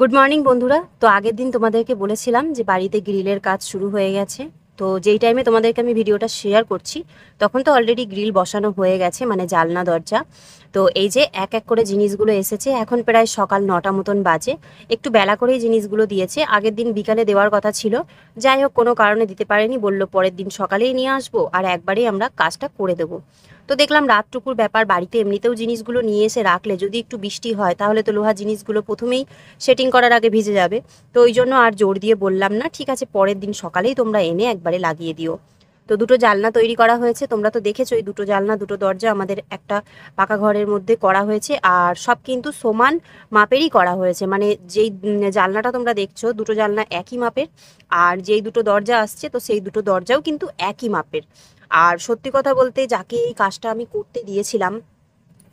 Good morning বন্ধুরা তো আগের দিন তোমাদেরকে বলেছিলাম যে বাড়িতে গ্রিলের কাজ শুরু হয়ে গেছে তো যেই টাইমে তোমাদেরকে আমি ভিডিওটা শেয়ার করছি তখন তো অলরেডি গ্রিল বসানো হয়ে গেছে মানে জালনা দরজা তো এই যে এক এক করে জিনিসগুলো এসেছে এখন প্রায় সকাল নটা মতন বাজে একটু বেলা করেই জিনিসগুলো দিয়েছে আগের দিন বিকালে দেওয়ার কথা ছিল যাই হোক কোনো কারণে দিতে পারেনি বললো পরের দিন সকালেই নিয়ে আসবো আর একবারেই আমরা কাজটা করে দেবো তো দেখলাম রাতটুকুর ব্যাপার বাড়িতে এমনিতেও জিনিসগুলো নিয়ে এসে রাখলে যদি একটু বৃষ্টি হয় তাহলে তো লোহা জিনিসগুলো প্রথমেই সেটিং করার আগে ভিজে যাবে তো ওই জন্য আর জোর দিয়ে বললাম না ঠিক আছে পরের দিন সকালেই তোমরা এনে একবারে লাগিয়ে দিও তো দুটো জালনা তৈরি করা হয়েছে তোমরা তো দেখেছো এই দুটো জালনা দুটো দরজা আমাদের একটা পাকা ঘরের মধ্যে করা হয়েছে আর সব কিন্তু সমান মাপেরই করা হয়েছে মানে যেই জালনাটা তোমরা দেখছো দুটো জালনা একই মাপের আর যেই দুটো দরজা আসছে তো সেই দুটো দরজাও কিন্তু একই মাপের আর সত্যি কথা বলতে যাকে এই কাজটা আমি করতে দিয়েছিলাম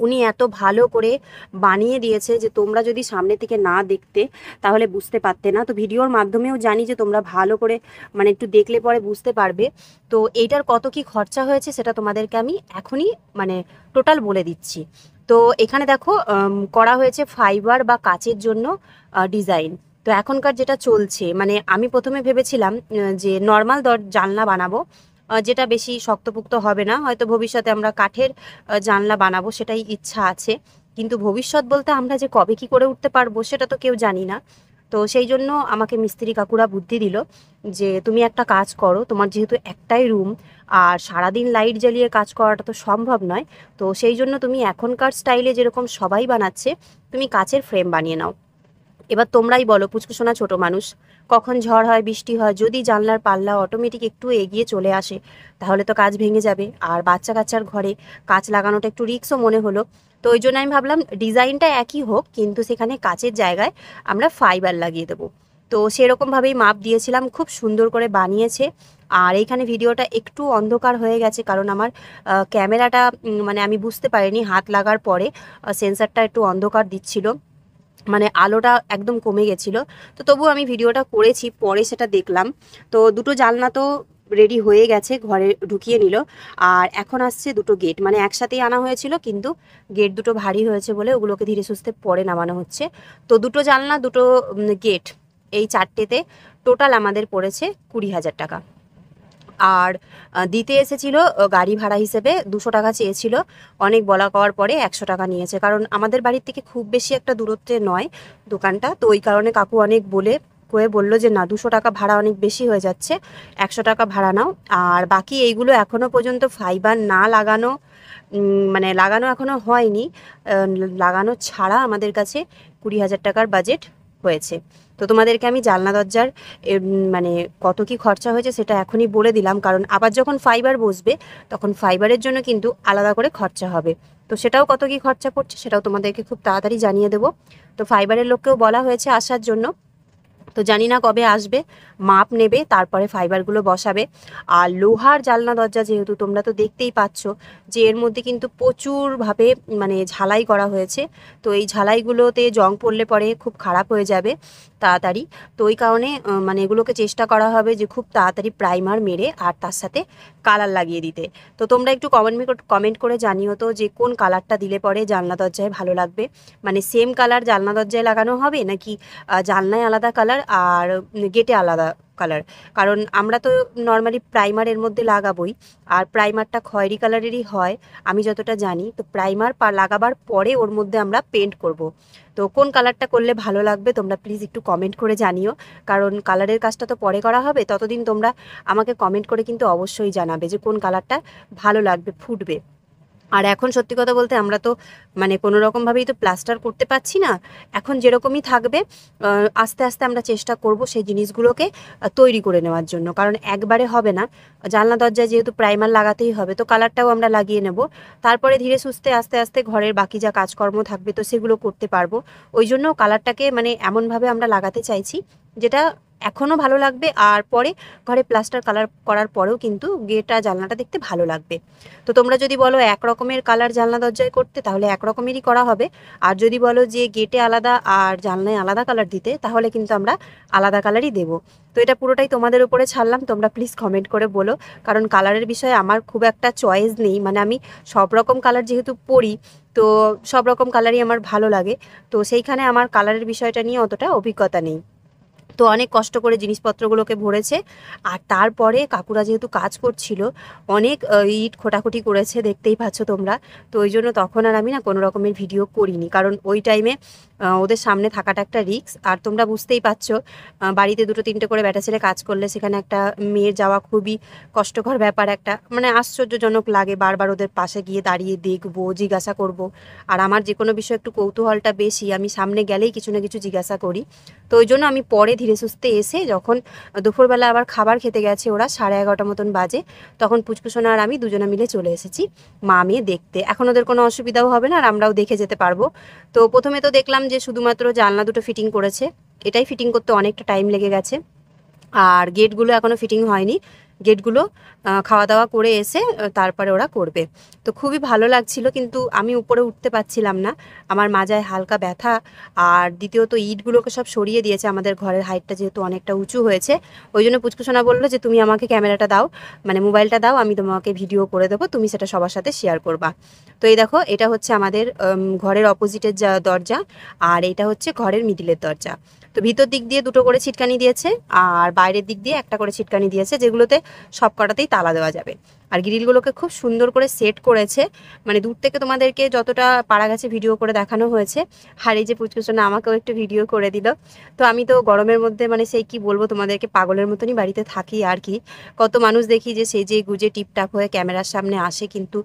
উনি এত ভালো করে বানিয়ে দিয়েছে যে তোমরা যদি সামনে থেকে না দেখতে তাহলে বুঝতে পারতে না তো ভিডিওর মাধ্যমেও জানি যে তোমরা ভালো করে মানে একটু দেখলে পরে বুঝতে পারবে তো এইটার কত কি খরচা হয়েছে সেটা তোমাদেরকে আমি এখনই মানে টোটাল বলে দিচ্ছি তো এখানে দেখো করা হয়েছে ফাইবার বা কাচের জন্য ডিজাইন তো এখনকার যেটা চলছে মানে আমি প্রথমে ভেবেছিলাম যে নর্মাল দর জানলা বানাবো যেটা বেশি শক্তপুক্ত হবে না হয়তো ভবিষ্যতে আমরা কাঠের জানলা বানাবো সেটাই ইচ্ছা আছে কিন্তু ভবিষ্যৎ বলতে আমরা যে কবে কি করে উঠতে পারবো সেটা তো কেউ জানি না তো সেই জন্য আমাকে মিস্ত্রি কাকুরা বুদ্ধি দিল যে তুমি একটা কাজ করো তোমার যেহেতু একটাই রুম আর সারাদিন লাইট জ্বালিয়ে কাজ করাটা তো সম্ভব নয় তো সেই জন্য তুমি এখনকার স্টাইলে যেরকম সবাই বানাচ্ছে তুমি কাচের ফ্রেম বানিয়ে নাও এবার তোমরাই বলো পুচকুসোনা ছোট মানুষ কখন ঝড় হয় বৃষ্টি হয় যদি জানলার পাল্লা অটোমেটিক একটু এগিয়ে চলে আসে তাহলে তো কাজ ভেঙে যাবে আর বাচ্চা কাচ্চার ঘরে কাজ লাগানোটা একটু রিক্সও মনে হলো তো ওই জন্য আমি ভাবলাম ডিজাইনটা একই হোক কিন্তু সেখানে কাচের জায়গায় আমরা ফাইবার লাগিয়ে দেবো তো সেরকমভাবেই মাপ দিয়েছিলাম খুব সুন্দর করে বানিয়েছে আর এইখানে ভিডিওটা একটু অন্ধকার হয়ে গেছে কারণ আমার ক্যামেরাটা মানে আমি বুঝতে পারিনি হাত লাগার পরে সেন্সারটা একটু অন্ধকার দিচ্ছিল মানে আলোটা একদম কমে গেছিলো তো তবু আমি ভিডিওটা করেছি পরে সেটা দেখলাম তো দুটো জালনা তো রেডি হয়ে গেছে ঘরে ঢুকিয়ে নিল আর এখন আসছে দুটো গেট মানে একসাথেই আনা হয়েছিল কিন্তু গেট দুটো ভারী হয়েছে বলে ওগুলোকে ধীরে সুস্থে পরে নামানো হচ্ছে তো দুটো জালনা দুটো গেট এই চারটেতে টোটাল আমাদের পড়েছে কুড়ি হাজার টাকা আর দিতে এসেছিল গাড়ি ভাড়া হিসেবে দুশো টাকা চেয়েছিল অনেক বলা কওয়ার পরে একশো টাকা নিয়েছে কারণ আমাদের বাড়ির থেকে খুব বেশি একটা দূরত্বে নয় দোকানটা তো ওই কারণে কাকু অনেক বলে কয়ে বললো যে না দুশো টাকা ভাড়া অনেক বেশি হয়ে যাচ্ছে একশো টাকা ভাড়া নাও আর বাকি এইগুলো এখনও পর্যন্ত ফাইবার না লাগানো মানে লাগানো এখনও হয়নি লাগানো ছাড়া আমাদের কাছে কুড়ি হাজার টাকার বাজেট হয়েছে তো তোমাদেরকে আমি জালনা দরজার মানে কত কি খরচা হয়েছে সেটা এখনই বলে দিলাম কারণ আবার যখন ফাইবার বসবে তখন ফাইবারের জন্য কিন্তু আলাদা করে খরচা হবে তো সেটাও কত কি খরচা পড়ছে সেটাও তোমাদেরকে খুব তাড়াতাড়ি জানিয়ে দেবো তো ফাইবারের লোককেও বলা হয়েছে আসার জন্য তো জানি না কবে আসবে মাপ নেবে তারপরে ফাইবারগুলো বসাবে আর লোহার জালনা দরজা যেহেতু তোমরা তো দেখতেই পাচ্ছ যে এর মধ্যে কিন্তু প্রচুরভাবে মানে ঝালাই করা হয়েছে তো এই ঝালাইগুলোতে জং পড়লে পরে খুব খারাপ হয়ে যাবে তাড়াতাড়ি তো ওই কারণে মানে এগুলোকে চেষ্টা করা হবে যে খুব তাড়াতাড়ি প্রাইমার মেরে আর তার সাথে কালার লাগিয়ে দিতে তো তোমরা একটু কমেন্ট কমেন্ট করে জানিও তো যে কোন কালারটা দিলে পরে জানলা দরজায় ভালো লাগবে মানে সেম কালার জানলা দরজায় লাগানো হবে নাকি জানলায় আলাদা কালার আর গেটে আলাদা কালার কারণ আমরা তো নর্মালি প্রাইমারের মধ্যে লাগাবই আর প্রাইমারটা খয়েরি কালারেরই হয় আমি যতটা জানি তো প্রাইমার লাগাবার পরে ওর মধ্যে আমরা পেন্ট করব। তো কোন কালারটা করলে ভালো লাগবে তোমরা প্লিজ একটু কমেন্ট করে জানিও কারণ কালারের কাজটা তো পরে করা হবে ততদিন তোমরা আমাকে কমেন্ট করে কিন্তু অবশ্যই জানাবে যে কোন কালারটা ভালো লাগবে ফুটবে আর এখন সত্যি কথা বলতে আমরা তো মানে কোনো রকমভাবেই তো প্লাস্টার করতে পারছি না এখন যেরকমই থাকবে আস্তে আস্তে আমরা চেষ্টা করব সেই জিনিসগুলোকে তৈরি করে নেওয়ার জন্য কারণ একবারে হবে না জানলা দরজায় যেহেতু প্রাইমার লাগাতেই হবে তো কালারটাও আমরা লাগিয়ে নেব তারপরে ধীরে সুস্থে আস্তে আস্তে ঘরের বাকি যা কাজকর্ম থাকবে তো সেগুলো করতে পারবো ওই জন্য কালারটাকে মানে এমনভাবে আমরা লাগাতে চাইছি যেটা এখনও ভালো লাগবে আর পরে ঘরে প্লাস্টার কালার করার পরেও কিন্তু গেটা জানলাটা দেখতে ভালো লাগবে তো তোমরা যদি বলো এক রকমের কালার জানলা দরজায় করতে তাহলে এক রকমেরই করা হবে আর যদি বলো যে গেটে আলাদা আর জানলায় আলাদা কালার দিতে তাহলে কিন্তু আমরা আলাদা কালারই দেবো তো এটা পুরোটাই তোমাদের উপরে ছাড়লাম তোমরা প্লিজ কমেন্ট করে বলো কারণ কালারের বিষয়ে আমার খুব একটা চয়েস নেই মানে আমি সব রকম কালার যেহেতু পরি তো সব রকম কালারই আমার ভালো লাগে তো সেইখানে আমার কালারের বিষয়টা নিয়ে অতটা অভিজ্ঞতা নেই তো অনেক কষ্ট করে জিনিসপত্রগুলোকে ভরেছে আর তারপরে কাকুরা যেহেতু কাজ করছিল অনেক ইট খোটাখুটি করেছে দেখতেই পাচ্ছ তোমরা তো ওই জন্য তখন আর আমি না কোনো রকমের ভিডিও করিনি কারণ ওই টাইমে ওদের সামনে থাকাটা একটা রিক্স আর তোমরা বুঝতেই পারছো বাড়িতে দুটো তিনটে করে ব্যাটা ছেলে কাজ করলে সেখানে একটা মেয়ের যাওয়া খুবই কষ্টকর ব্যাপার একটা মানে আশ্চর্যজনক লাগে বারবার ওদের পাশে গিয়ে দাঁড়িয়ে দেখবো জিজ্ঞাসা করব আর আমার যে কোনো বিষয়ে একটু কৌতূহলটা বেশি আমি সামনে গেলেই কিছু না কিছু জিজ্ঞাসা করি তো ওই জন্য আমি পরে ধীরে ধীরে সুস্থে এসে যখন দুপুরবেলা আবার খাবার খেতে গেছে ওরা সাড়ে এগারোটা মতন বাজে তখন পুচকুসোনা আর আমি দুজনে মিলে চলে এসেছি মা মেয়ে দেখতে এখন ওদের কোনো অসুবিধাও হবে না আর আমরাও দেখে যেতে পারবো তো প্রথমে তো দেখলাম যে শুধুমাত্র জানলা দুটো ফিটিং করেছে এটাই ফিটিং করতে অনেকটা টাইম লেগে গেছে আর গেটগুলো এখনও ফিটিং হয়নি গেটগুলো খাওয়া দাওয়া করে এসে তারপরে ওরা করবে তো খুবই ভালো লাগছিল কিন্তু আমি উপরে উঠতে পারছিলাম না আমার মাজায় হালকা ব্যথা আর দ্বিতীয়ত ইটগুলোকে সব সরিয়ে দিয়েছে আমাদের ঘরের হাইটটা যেহেতু অনেকটা উঁচু হয়েছে ওই জন্য পুচকুসোনা বললো যে তুমি আমাকে ক্যামেরাটা দাও মানে মোবাইলটা দাও আমি তোমাকে ভিডিও করে দেবো তুমি সেটা সবার সাথে শেয়ার করবা তো এই দেখো এটা হচ্ছে আমাদের ঘরের অপোজিটের যা দরজা আর এটা হচ্ছে ঘরের মিডিলের দরজা তো ভিতর দিক দিয়ে দুটো করে ছিটকানি দিয়েছে আর বাইরের দিক দিয়ে একটা করে ছিটকানি দিয়েছে যেগুলোতে সব কটাতেই তালা দেওয়া যাবে আর গ্রিলগুলোকে খুব সুন্দর করে সেট করেছে মানে দূর থেকে তোমাদেরকে যতটা পাড়া গেছে ভিডিও করে দেখানো হয়েছে হারিয়ে যে পুচকুচনা আমাকেও একটু ভিডিও করে দিল তো আমি তো গরমের মধ্যে মানে সেই কি বলবো তোমাদেরকে পাগলের মতনই বাড়িতে থাকি আর কি কত মানুষ দেখি যে সেই যে গুজে টিপটাপ হয়ে ক্যামেরার সামনে আসে কিন্তু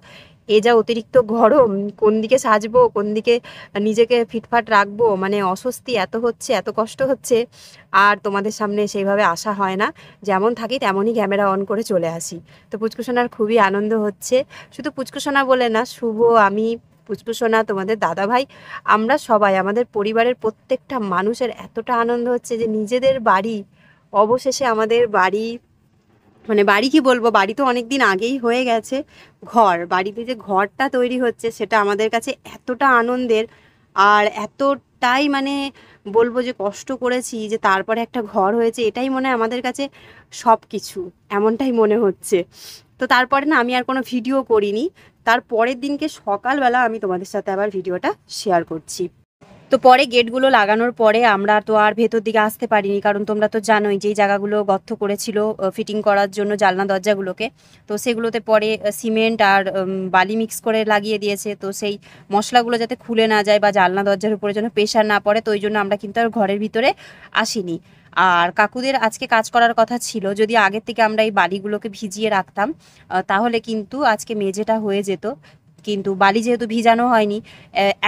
এ যা অতিরিক্ত গরম কোন দিকে সাজবো কোন দিকে নিজেকে ফিটফাট রাখবো মানে অস্বস্তি এত হচ্ছে এত কষ্ট হচ্ছে আর তোমাদের সামনে সেইভাবে আসা হয় না যেমন থাকি তেমনই ক্যামেরা অন করে চলে আসি তো পুচকুসোনার খুবই আনন্দ হচ্ছে শুধু পুচকুসোনা বলে না শুভ আমি পুচকুসোনা তোমাদের দাদা ভাই আমরা সবাই আমাদের পরিবারের প্রত্যেকটা মানুষের এতটা আনন্দ হচ্ছে যে নিজেদের বাড়ি অবশেষে আমাদের বাড়ি মানে বাড়ি কি বলবো বাড়ি তো অনেক দিন আগেই হয়ে গেছে ঘর বাড়িতে যে ঘরটা তৈরি হচ্ছে সেটা আমাদের কাছে এতটা আনন্দের আর এতটাই মানে বলবো যে কষ্ট করেছি যে তারপরে একটা ঘর হয়েছে এটাই মনে হয় আমাদের কাছে সব কিছু এমনটাই মনে হচ্ছে তো তারপরে না আমি আর কোনো ভিডিও করিনি তার পরের দিনকে সকালবেলা আমি তোমাদের সাথে আবার ভিডিওটা শেয়ার করছি তো পরে গেটগুলো লাগানোর পরে আমরা তো আর ভেতর দিকে আসতে পারিনি কারণ তোমরা তো জানোই যে জায়গাগুলো গর্ত করেছিল ফিটিং করার জন্য জালনা দরজাগুলোকে তো সেগুলোতে পরে সিমেন্ট আর বালি মিক্স করে লাগিয়ে দিয়েছে তো সেই মশলাগুলো যাতে খুলে না যায় বা জালনা দরজার উপরে যেন প্রেশার না পড়ে তো ওই জন্য আমরা কিন্তু আর ঘরের ভিতরে আসিনি আর কাকুদের আজকে কাজ করার কথা ছিল যদি আগের থেকে আমরা এই বালিগুলোকে ভিজিয়ে রাখতাম তাহলে কিন্তু আজকে মেঝেটা হয়ে যেত কিন্তু বালি যেহেতু ভিজানো হয়নি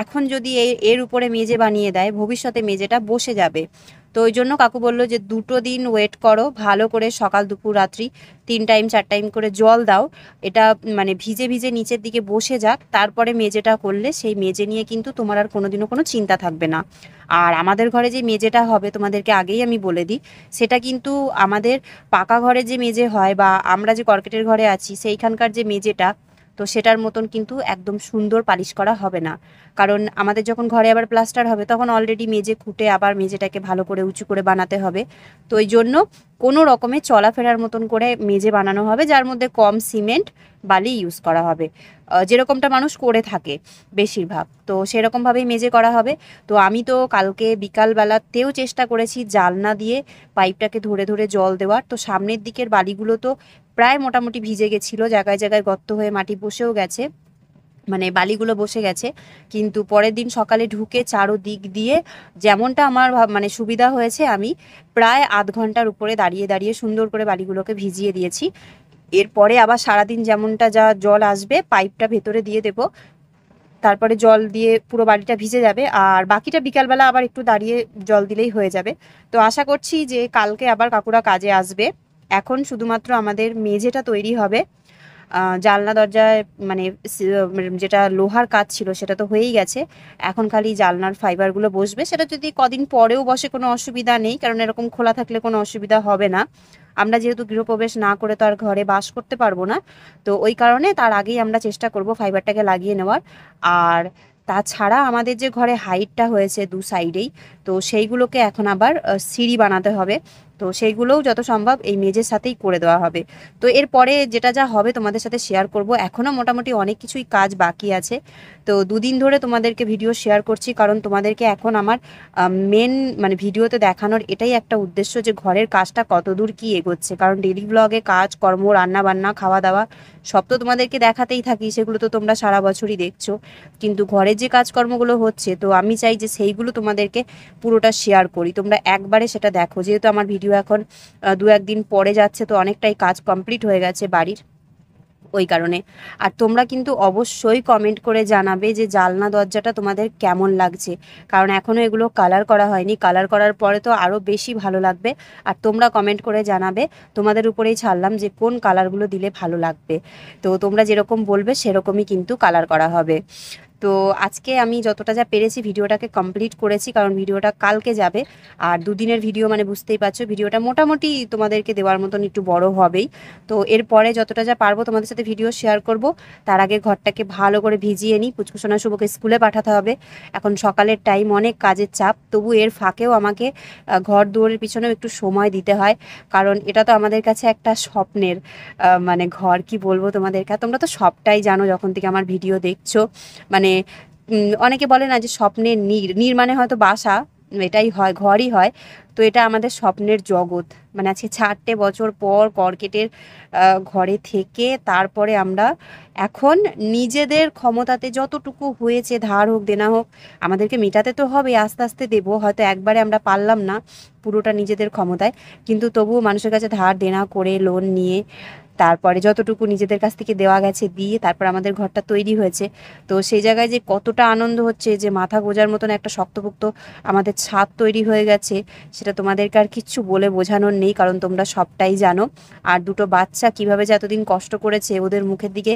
এখন যদি এর উপরে মেজে বানিয়ে দেয় ভবিষ্যতে মেজেটা বসে যাবে তো ওই জন্য কাকু বললো যে দুটো দিন ওয়েট করো ভালো করে সকাল দুপুর রাত্রি তিন টাইম চার টাইম করে জল দাও এটা মানে ভিজে ভিজে নিচের দিকে বসে যাক তারপরে মেজেটা করলে সেই মেজে নিয়ে কিন্তু তোমার আর কোনোদিনও কোনো চিন্তা থাকবে না আর আমাদের ঘরে যে মেজেটা হবে তোমাদেরকে আগেই আমি বলে দিই সেটা কিন্তু আমাদের পাকা ঘরে যে মেজে হয় বা আমরা যে কর্কেটের ঘরে আছি সেইখানকার যে মেজেটা তো সেটার মতন কিন্তু একদম সুন্দর পালিশ করা হবে না কারণ আমাদের যখন ঘরে আবার প্লাস্টার হবে তখন অলরেডি মেজে খুঁটে আবার মেজেটাকে ভালো করে উঁচু করে বানাতে হবে তো এই জন্য কোনো রকমের চলাফেরার মতন করে মেজে বানানো হবে যার মধ্যে কম সিমেন্ট বালি ইউজ করা হবে যেরকমটা মানুষ করে থাকে বেশিরভাগ তো সেরকমভাবেই মেজে করা হবে তো আমি তো কালকে বিকালবেলাতেও চেষ্টা করেছি জালনা দিয়ে পাইপটাকে ধরে ধরে জল দেওয়ার তো সামনের দিকের বালিগুলো তো প্রায় মোটামুটি ভিজে গেছিলো জায়গায় জায়গায় গর্ত হয়ে মাটি বসেও গেছে মানে বালিগুলো বসে গেছে কিন্তু পরের দিন সকালে ঢুকে চারো দিক দিয়ে যেমনটা আমার মানে সুবিধা হয়েছে আমি প্রায় আধ ঘন্টার উপরে দাঁড়িয়ে দাঁড়িয়ে সুন্দর করে বালিগুলোকে ভিজিয়ে দিয়েছি এরপরে আবার সারাদিন যেমনটা যা জল আসবে পাইপটা ভেতরে দিয়ে দেব তারপরে জল দিয়ে পুরো বাড়িটা ভিজে যাবে আর বাকিটা বিকালবেলা আবার একটু দাঁড়িয়ে জল দিলেই হয়ে যাবে তো আশা করছি যে কালকে আবার কাকুরা কাজে আসবে এখন শুধুমাত্র আমাদের মেঝেটা তৈরি হবে জানলা দরজায় মানে যেটা লোহার কাজ ছিল সেটা তো হয়েই গেছে এখন খালি জালনার ফাইবারগুলো বসবে সেটা যদি কদিন পরেও বসে কোনো অসুবিধা নেই কারণ এরকম খোলা থাকলে কোনো অসুবিধা হবে না আমরা যেহেতু গৃহপ্রবেশ না করে তো আর ঘরে বাস করতে পারবো না তো ওই কারণে তার আগেই আমরা চেষ্টা করব ফাইবারটাকে লাগিয়ে নেওয়ার আর তাছাড়া আমাদের যে ঘরে হাইটটা হয়েছে দু সাইডেই তো সেইগুলোকে এখন আবার সিঁড়ি বানাতে হবে তো সেইগুলোও যত সম্ভব এই মেজের সাথেই করে দেওয়া হবে তো এরপরে যেটা যা হবে তোমাদের সাথে শেয়ার করব এখনও মোটামুটি অনেক কিছুই কাজ বাকি আছে তো দুদিন ধরে তোমাদেরকে ভিডিও শেয়ার করছি কারণ তোমাদেরকে এখন আমার মেন মানে ভিডিওতে দেখানোর এটাই একটা উদ্দেশ্য যে ঘরের কাজটা কত দূর কী এগোচ্ছে কারণ ডেলি ব্লগে কাজ কর্ম রান্না বান্না খাওয়া দাওয়া সব তো তোমাদেরকে দেখাতেই থাকি সেগুলো তো তোমরা সারা বছরই দেখছো কিন্তু ঘরের যে কাজকর্মগুলো হচ্ছে তো আমি চাই যে সেইগুলো তোমাদেরকে পুরোটা শেয়ার করি তোমরা একবারে সেটা দেখো যেহেতু আমার ভিডিও ভিডিও এখন দু একদিন পরে যাচ্ছে তো অনেকটাই কাজ কমপ্লিট হয়ে গেছে বাড়ির ওই কারণে আর তোমরা কিন্তু অবশ্যই কমেন্ট করে জানাবে যে জালনা দরজাটা তোমাদের কেমন লাগছে কারণ এখনও এগুলো কালার করা হয়নি কালার করার পরে তো আরও বেশি ভালো লাগবে আর তোমরা কমেন্ট করে জানাবে তোমাদের উপরেই ছাড়লাম যে কোন কালারগুলো দিলে ভালো লাগবে তো তোমরা যেরকম বলবে সেরকমই কিন্তু কালার করা হবে তো আজকে আমি যতটা যা পেরেছি ভিডিওটাকে কমপ্লিট করেছি কারণ ভিডিওটা কালকে যাবে আর দুদিনের ভিডিও মানে বুঝতেই পারছো ভিডিওটা মোটামুটি তোমাদেরকে দেওয়ার মতন একটু বড় হবেই তো এরপরে যতটা যা পারবো তোমাদের সাথে ভিডিও শেয়ার করব তার আগে ঘরটাকে ভালো করে ভিজিয়ে নিই পুচকুসোনা শুভকে স্কুলে পাঠাতে হবে এখন সকালের টাইম অনেক কাজের চাপ তবু এর ফাঁকেও আমাকে ঘর দুয়ারের পিছনেও একটু সময় দিতে হয় কারণ এটা তো আমাদের কাছে একটা স্বপ্নের মানে ঘর কি বলবো তোমাদেরকে তোমরা তো সবটাই জানো যখন থেকে আমার ভিডিও দেখছো মানে মানে অনেকে বলে না যে স্বপ্নের নীর নীর মানে হয়তো বাসা এটাই হয় ঘরই হয় তো এটা আমাদের স্বপ্নের জগৎ মানে আজকে চারটে বছর পর কর্কেটের ঘরে থেকে তারপরে আমরা এখন নিজেদের ক্ষমতাতে যতটুকু হয়েছে ধার হোক দেনা হোক আমাদেরকে মেটাতে তো হবে আস্তে আস্তে দেবো হয়তো একবারে আমরা পারলাম না পুরোটা নিজেদের ক্ষমতায় কিন্তু তবুও মানুষের কাছে ধার দেনা করে লোন নিয়ে তারপরে যতটুকু নিজেদের কাছ থেকে দেওয়া গেছে দিয়ে তারপর আমাদের ঘরটা তৈরি হয়েছে তো সেই জায়গায় যে কতটা আনন্দ হচ্ছে যে মাথা গোজার মতন একটা শক্তপোক্ত আমাদের ছাদ তৈরি হয়ে গেছে সেটা সেটা তোমাদেরকে আর কিচ্ছু বলে বোঝানোর নেই কারণ তোমরা সবটাই জানো আর দুটো বাচ্চা কীভাবে যে এতদিন কষ্ট করেছে ওদের মুখের দিকে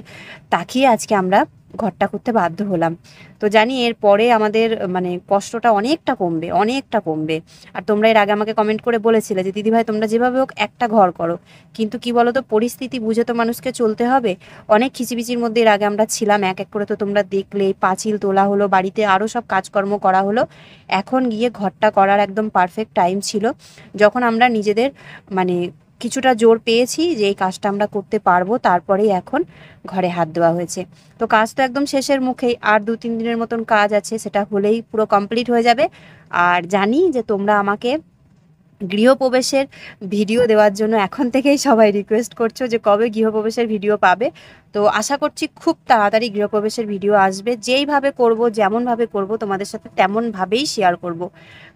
তাকিয়ে আজকে আমরা ঘরটা করতে বাধ্য হলাম তো জানি এরপরে আমাদের মানে কষ্টটা অনেকটা কমবে অনেকটা কমবে আর তোমরা এর আগে আমাকে কমেন্ট করে বলেছিলে যে দিদিভাই তোমরা যেভাবে হোক একটা ঘর করো কিন্তু কি বলো তো পরিস্থিতি বুঝে তো মানুষকে চলতে হবে অনেক খিচিবিচির মধ্যে এর আগে আমরা ছিলাম এক এক করে তো তোমরা দেখলে পাঁচিল তোলা হলো বাড়িতে আরও সব কাজকর্ম করা হলো এখন গিয়ে ঘরটা করার একদম পারফেক্ট টাইম ছিল যখন আমরা নিজেদের মানে কিছুটা জোর পেয়েছি যে এই কাজটা আমরা করতে পারবো তারপরেই এখন ঘরে হাত দেওয়া হয়েছে তো কাজ তো একদম শেষের মুখেই আর দু তিন দিনের মতন কাজ আছে সেটা হলেই পুরো কমপ্লিট হয়ে যাবে আর জানি যে তোমরা আমাকে গৃহপ্রবেশের ভিডিও দেওয়ার জন্য এখন থেকেই সবাই রিকোয়েস্ট করছো যে কবে গৃহপ্রবেশের ভিডিও পাবে তো আশা করছি খুব তাড়াতাড়ি গৃহপ্রবেশের ভিডিও আসবে যেইভাবে করব যেমনভাবে করব তোমাদের সাথে তেমনভাবেই শেয়ার করব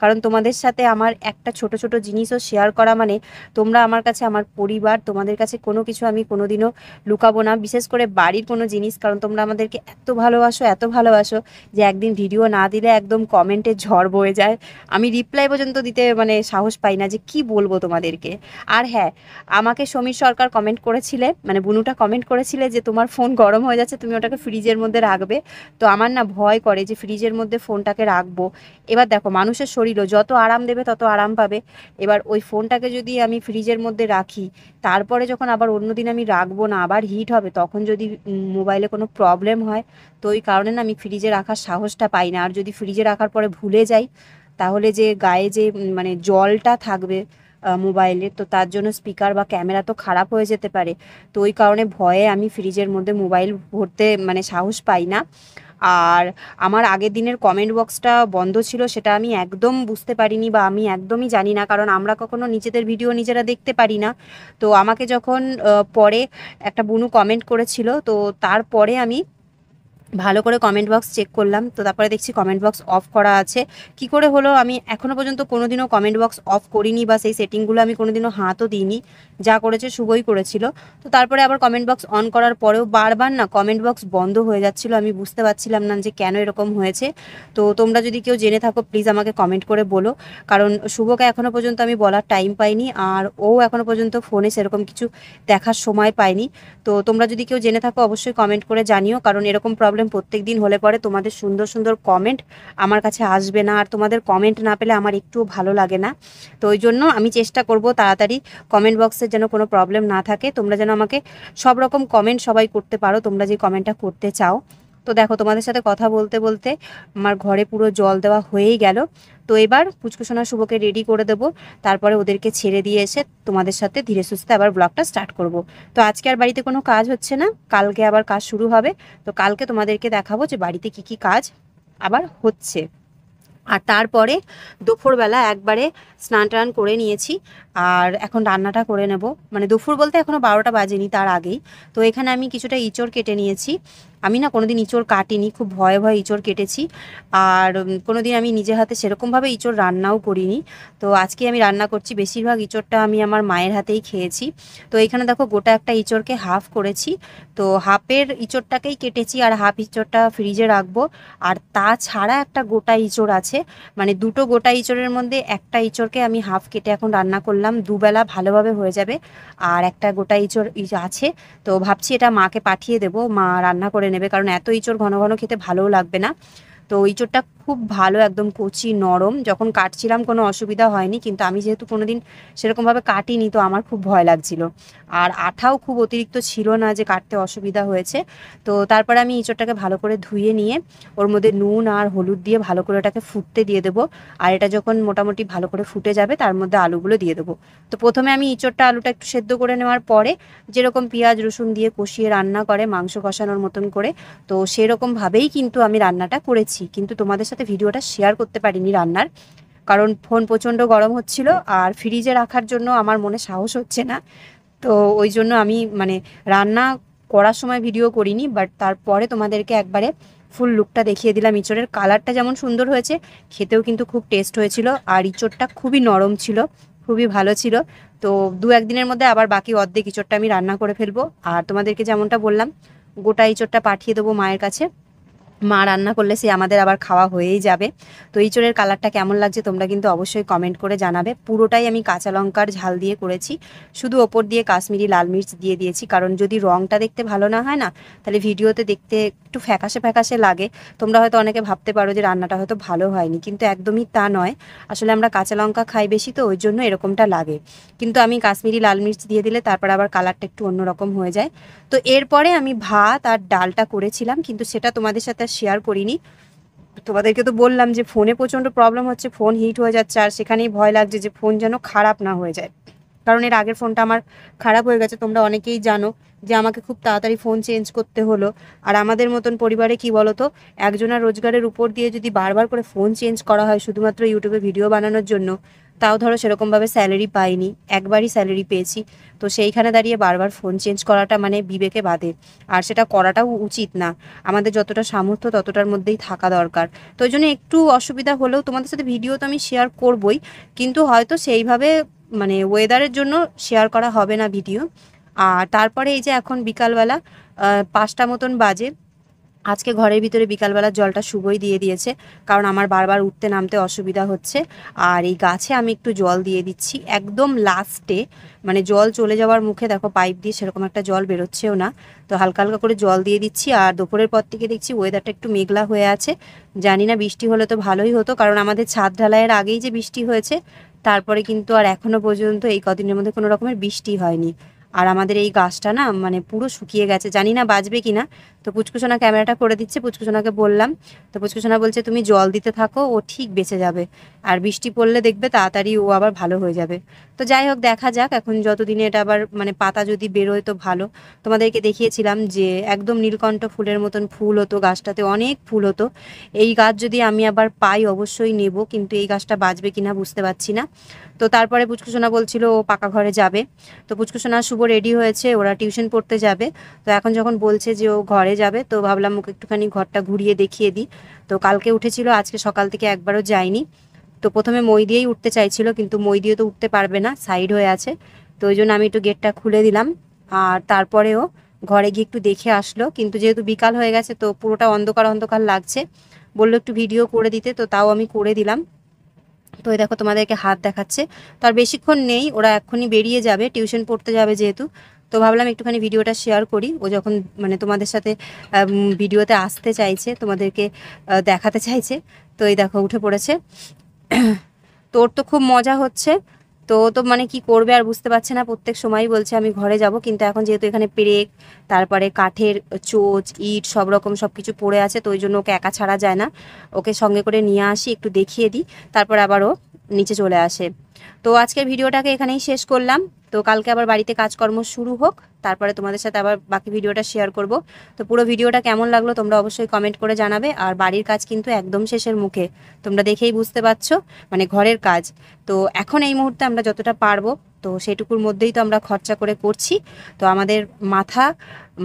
কারণ তোমাদের সাথে আমার একটা ছোট ছোট জিনিসও শেয়ার করা মানে তোমরা আমার কাছে আমার পরিবার তোমাদের কাছে কোনো কিছু আমি কোনোদিনও লুকাবো না বিশেষ করে বাড়ির কোনো জিনিস কারণ তোমরা আমাদেরকে এত ভালোবাসো এত ভালোবাসো যে একদিন ভিডিও না দিলে একদম কমেন্টে ঝড় বয়ে যায় আমি রিপ্লাই পর্যন্ত দিতে মানে সাহস পাই না যে কি বলবো তোমাদেরকে আর হ্যাঁ আমাকে সমীর সরকার কমেন্ট করেছিলে মানে বুনুটা কমেন্ট করেছিলে যে তোমার ফোন গরম হয়ে যাচ্ছে তুমি ওটাকে ফ্রিজের মধ্যে রাখবে তো আমার না ভয় করে যে ফ্রিজের মধ্যে ফোনটাকে রাখবো এবার দেখো মানুষের শরীরও যত আরাম দেবে তত আরাম পাবে এবার ওই ফোনটাকে যদি আমি ফ্রিজের মধ্যে রাখি তারপরে যখন আবার অন্যদিন আমি রাখবো না আবার হিট হবে তখন যদি মোবাইলে কোনো প্রবলেম হয় তো ওই কারণে না আমি ফ্রিজে রাখার সাহসটা পাই না আর যদি ফ্রিজে রাখার পরে ভুলে যাই তাহলে যে গায়ে যে মানে জলটা থাকবে মোবাইলে তো তার জন্য স্পিকার বা ক্যামেরা তো খারাপ হয়ে যেতে পারে তো ওই কারণে ভয়ে আমি ফ্রিজের মধ্যে মোবাইল ভরতে মানে সাহস পাই না আর আমার আগের দিনের কমেন্ট বক্সটা বন্ধ ছিল সেটা আমি একদম বুঝতে পারিনি বা আমি একদমই জানি না কারণ আমরা কখনো নিজেদের ভিডিও নিজেরা দেখতে পারি না তো আমাকে যখন পরে একটা বুনু কমেন্ট করেছিল তো তারপরে আমি ভালো করে কমেন্ট বক্স চেক করলাম তো তারপরে দেখছি কমেন্ট বক্স অফ করা আছে কি করে হলো আমি এখনও পর্যন্ত কোনোদিনও কমেন্ট বক্স অফ করিনি বা সেই সেটিংগুলো আমি কোনোদিনও হাতও দিইনি যা করেছে শুভই করেছিল তো তারপরে আবার কমেন্ট বক্স অন করার পরেও বারবার না কমেন্ট বক্স বন্ধ হয়ে যাচ্ছিল আমি বুঝতে পারছিলাম না যে কেন এরকম হয়েছে তো তোমরা যদি কেউ জেনে থাকো প্লিজ আমাকে কমেন্ট করে বলো কারণ শুভকে এখনও পর্যন্ত আমি বলার টাইম পাইনি আর ও এখনও পর্যন্ত ফোনে সেরকম কিছু দেখার সময় পায়নি তো তোমরা যদি কেউ জেনে থাকো অবশ্যই কমেন্ট করে জানিও কারণ এরকম প্রবলেম প্রবলেম প্রত্যেক দিন হলে পরে তোমাদের সুন্দর সুন্দর কমেন্ট আমার কাছে আসবে না আর তোমাদের কমেন্ট না পেলে আমার একটুও ভালো লাগে না তো ওই জন্য আমি চেষ্টা করব তাড়াতাড়ি কমেন্ট বক্সে যেন কোনো প্রবলেম না থাকে তোমরা যেন আমাকে সব রকম কমেন্ট সবাই করতে পারো তোমরা যে কমেন্টটা করতে চাও তো দেখো তোমাদের সাথে কথা বলতে বলতে আমার ঘরে পুরো জল দেওয়া হয়েই গেল তো এবার পুচকুসোনা শুভকে রেডি করে দেব তারপরে ওদেরকে ছেড়ে দিয়ে এসে তোমাদের সাথে ধীরে সুস্থে আবার ব্লগটা স্টার্ট করব তো আজকে আর বাড়িতে কোনো কাজ হচ্ছে না কালকে আবার কাজ শুরু হবে তো কালকে তোমাদেরকে দেখাবো যে বাড়িতে কি কি কাজ আবার হচ্ছে আর তারপরে দুপুরবেলা একবারে স্নান টান করে নিয়েছি আর এখন রান্নাটা করে নেব মানে দুপুর বলতে এখনও বারোটা বাজেনি তার আগেই তো এখানে আমি কিছুটা ইঁচড় কেটে নিয়েছি আমি না কোনো দিন ইঁচড় কাটিনি খুব ভয়ে ভয়ে ইঁচড় কেটেছি আর কোনো দিন আমি নিজে হাতে সেরকমভাবে ইঁচড় রান্নাও করিনি তো আজকে আমি রান্না করছি বেশিরভাগ ইঁচড়টা আমি আমার মায়ের হাতেই খেয়েছি তো এখানে দেখো গোটা একটা ইঁচড়কে হাফ করেছি তো হাফের ইঁচড়টাকেই কেটেছি আর হাফ ইঁচড়টা ফ্রিজে রাখবো আর তাছাড়া একটা গোটা ইঁচড় আছে মানে দুটো গোটা ইঁচড়ের মধ্যে একটা ইঁচড়কে আমি হাফ কেটে এখন রান্না করলাম দুবেলা ভালোভাবে হয়ে যাবে আর একটা গোটা ইঁচড় আছে তো ভাবছি এটা মাকে পাঠিয়ে দেবো মা রান্না করে নেবে কারণ এত ইঁচড় ঘন ঘন খেতে ভালোও লাগবে না তো ইঁচড়টা খুব ভালো একদম কচি নরম যখন কাটছিলাম কোনো অসুবিধা হয়নি কিন্তু আমি যেহেতু কোনো দিন সেরকমভাবে কাটিনি তো আমার খুব ভয় লাগছিল আর আঠাও খুব অতিরিক্ত ছিল না যে কাটতে অসুবিধা হয়েছে তো তারপরে আমি ইঁচড়টাকে ভালো করে ধুয়ে নিয়ে ওর মধ্যে নুন আর হলুদ দিয়ে ভালো করে ওটাকে ফুটতে দিয়ে দেবো আর এটা যখন মোটামুটি ভালো করে ফুটে যাবে তার মধ্যে আলুগুলো দিয়ে দেবো তো প্রথমে আমি ইঁচড়টা আলুটা একটু সেদ্ধ করে নেওয়ার পরে যেরকম পেঁয়াজ রসুন দিয়ে কষিয়ে রান্না করে মাংস কষানোর মতন করে তো সেরকমভাবেই কিন্তু আমি রান্নাটা করেছি কিন্তু তোমাদের সাথে ভিডিওটা শেয়ার করতে পারিনি রান্নার কারণ ফোন প্রচণ্ড গরম হচ্ছিল আর ফ্রিজে রাখার জন্য আমার মনে সাহস হচ্ছে না তো ওই জন্য আমি মানে রান্না করার সময় ভিডিও করিনি বাট তারপরে তোমাদেরকে একবারে ফুল লুকটা দেখিয়ে দিলাম ইঁচড়ের কালারটা যেমন সুন্দর হয়েছে খেতেও কিন্তু খুব টেস্ট হয়েছিল আর ইঁচড়টা খুবই নরম ছিল খুবই ভালো ছিল তো দু একদিনের মধ্যে আবার বাকি অর্ধেক ইঁচড়টা আমি রান্না করে ফেলবো আর তোমাদেরকে যেমনটা বললাম গোটা ইঁচড়টা পাঠিয়ে দেবো মায়ের কাছে মা রান্না করলে সে আমাদের আবার খাওয়া হয়েই যাবে তো চোরের কালারটা কেমন লাগছে তোমরা কিন্তু অবশ্যই কমেন্ট করে জানাবে পুরোটাই আমি কাঁচা লঙ্কার ঝাল দিয়ে করেছি শুধু ওপর দিয়ে কাশ্মীরি লাল মির্চ দিয়ে দিয়েছি কারণ যদি রঙটা দেখতে ভালো না হয় না তাহলে ভিডিওতে দেখতে একটু ফ্যাকাশে ফ্যাকাশে লাগে তোমরা হয়তো অনেকে ভাবতে পারো যে রান্নাটা হয়তো ভালো হয়নি কিন্তু একদমই তা নয় আসলে আমরা কাঁচা লঙ্কা খাই বেশি তো ওই জন্য এরকমটা লাগে কিন্তু আমি কাশ্মীরি লাল মির্চ দিয়ে দিলে তারপর আবার কালারটা একটু অন্যরকম হয়ে যায় তো এরপরে আমি ভাত আর ডালটা করেছিলাম কিন্তু সেটা তোমাদের সাথে শেয়ার করিনি তোমাদেরকে তো বললাম যে ফোনে প্রচণ্ড প্রবলেম হচ্ছে ফোন হিট হয়ে যাচ্ছে আর সেখানেই ভয় লাগছে যে ফোন যেন খারাপ না হয়ে যায় কারণ এর আগের ফোনটা আমার খারাপ হয়ে গেছে তোমরা অনেকেই জানো যে আমাকে খুব তাড়াতাড়ি ফোন চেঞ্জ করতে হলো আর আমাদের মতন পরিবারে কি বলতো একজনের রোজগারের উপর দিয়ে যদি বারবার করে ফোন চেঞ্জ করা হয় শুধুমাত্র ইউটিউবে ভিডিও বানানোর জন্য তাও ধরো সেরকমভাবে স্যালারি পাইনি একবারই স্যালারি পেয়েছি তো সেইখানে দাঁড়িয়ে বারবার ফোন চেঞ্জ করাটা মানে বিবেকে বাধে আর সেটা করাটাও উচিত না আমাদের যতটা সামর্থ্য ততটার মধ্যেই থাকা দরকার তো ওই জন্য একটু অসুবিধা হলেও তোমাদের সাথে ভিডিও তো আমি শেয়ার করবই কিন্তু হয়তো সেইভাবে মানে ওয়েদারের জন্য শেয়ার করা হবে না ভিডিও আর তারপরে এই যে এখন বিকালবেলা পাঁচটা মতন বাজে আজকে ঘরের ভিতরে বিকালবেলার জলটা শুভই দিয়ে দিয়েছে কারণ আমার বারবার উঠতে নামতে অসুবিধা হচ্ছে আর এই গাছে আমি একটু জল দিয়ে দিচ্ছি একদম লাস্টে মানে জল চলে যাওয়ার মুখে দেখো পাইপ দিয়ে সেরকম একটা জল বেরোচ্ছেও না তো হালকা হালকা করে জল দিয়ে দিচ্ছি আর দুপুরের পর থেকে দেখছি ওয়েদারটা একটু মেঘলা হয়ে আছে জানি না বৃষ্টি হলে তো ভালোই হতো কারণ আমাদের ছাদ ঢালাইয়ের আগেই যে বৃষ্টি হয়েছে তারপরে কিন্তু আর এখনও পর্যন্ত এই কদিনের মধ্যে কোনো রকমের বৃষ্টি হয়নি আর আমাদের এই গাছটা না মানে পুরো শুকিয়ে গেছে জানি না বাঁচবে কি না তো পুচকুসোনা ক্যামেরাটা করে দিচ্ছে পুচকুসোনাকে বললাম তো পুচকুসোনা বলছে তুমি জল দিতে থাকো ও ঠিক বেঁচে যাবে আর বৃষ্টি পড়লে দেখবে তাড়াতাড়ি ও আবার ভালো হয়ে যাবে তো যাই হোক দেখা যাক এখন যতদিনে এটা আবার মানে পাতা যদি বেরোয় তো ভালো তোমাদেরকে দেখিয়েছিলাম যে একদম নীলকণ্ঠ ফুলের মতন ফুল হতো গাছটাতে অনেক ফুল হতো এই গাছ যদি আমি আবার পাই অবশ্যই নেব কিন্তু এই গাছটা বাঁচবে কিনা বুঝতে পারছি না তো তারপরে পুচকুসোনা বলছিল ও পাকা ঘরে যাবে তো পুচকুসোনা শুভ রেডি হয়েছে ওরা টিউশন পড়তে যাবে তো এখন যখন বলছে যে ও ঘরে যাবে তো ভাবলাম ওকে একটুখানি ঘরটা ঘুরিয়ে দেখিয়ে দিই তো কালকে উঠেছিল আজকে সকাল থেকে একবারও যায়নি তো প্রথমে মই দিয়েই উঠতে চাইছিল কিন্তু মই দিয়ে তো উঠতে পারবে না সাইড হয়ে আছে তো ওই জন্য আমি একটু গেটটা খুলে দিলাম আর তারপরেও ঘরে গিয়ে একটু দেখে আসলো কিন্তু যেহেতু বিকাল হয়ে গেছে তো পুরোটা অন্ধকার অন্ধকার লাগছে বললো একটু ভিডিও করে দিতে তো তাও আমি করে দিলাম তো এই দেখো তোমাদেরকে হাত দেখাচ্ছে তার বেশিক্ষণ নেই ওরা এক্ষুনি বেরিয়ে যাবে টিউশন পড়তে যাবে যেহেতু তো ভাবলাম একটুখানি ভিডিওটা শেয়ার করি ও যখন মানে তোমাদের সাথে ভিডিওতে আসতে চাইছে তোমাদেরকে দেখাতে চাইছে তো এই দেখো উঠে পড়েছে তোর তো খুব মজা হচ্ছে তো তো মানে কি করবে আর বুঝতে পারছে না প্রত্যেক সময়ই বলছে আমি ঘরে যাব কিন্তু এখন যেহেতু এখানে পেরেক তারপরে কাঠের চোচ ইট সব রকম সব কিছু পড়ে আছে তো ওই জন্য ওকে একা ছাড়া যায় না ওকে সঙ্গে করে নিয়ে আসি একটু দেখিয়ে দিই তারপর আবারও নিচে চলে আসে তো আজকের ভিডিওটাকে এখানেই শেষ করলাম তো কালকে আবার বাড়িতে কাজকর্ম শুরু হোক তারপরে তোমাদের সাথে আবার বাকি ভিডিওটা শেয়ার করব তো পুরো ভিডিওটা কেমন লাগলো তোমরা অবশ্যই কমেন্ট করে জানাবে আর বাড়ির কাজ কিন্তু একদম শেষের মুখে তোমরা দেখেই বুঝতে পারছো মানে ঘরের কাজ তো এখন এই মুহূর্তে আমরা যতটা পারবো তো সেটুকুর মধ্যেই তো আমরা খরচা করে করছি তো আমাদের মাথা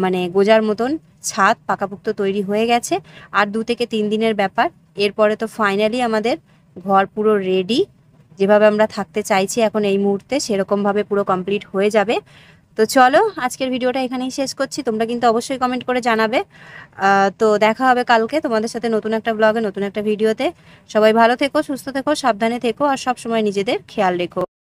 মানে গোজার মতন ছাদ পাকাপুক্ত তৈরি হয়ে গেছে আর দু থেকে তিন দিনের ব্যাপার এরপরে তো ফাইনালি আমাদের ঘর পুরো রেডি যেভাবে আমরা থাকতে চাইছি এখন এই মুহূর্তে সেরকমভাবে পুরো কমপ্লিট হয়ে যাবে তো চলো আজকের ভিডিওটা এখানেই শেষ করছি তোমরা কিন্তু অবশ্যই কমেন্ট করে জানাবে তো দেখা হবে কালকে তোমাদের সাথে নতুন একটা ব্লগে নতুন একটা ভিডিওতে সবাই ভালো থেকো সুস্থ থেকো সাবধানে থেকো আর সব সময় নিজেদের খেয়াল রেখো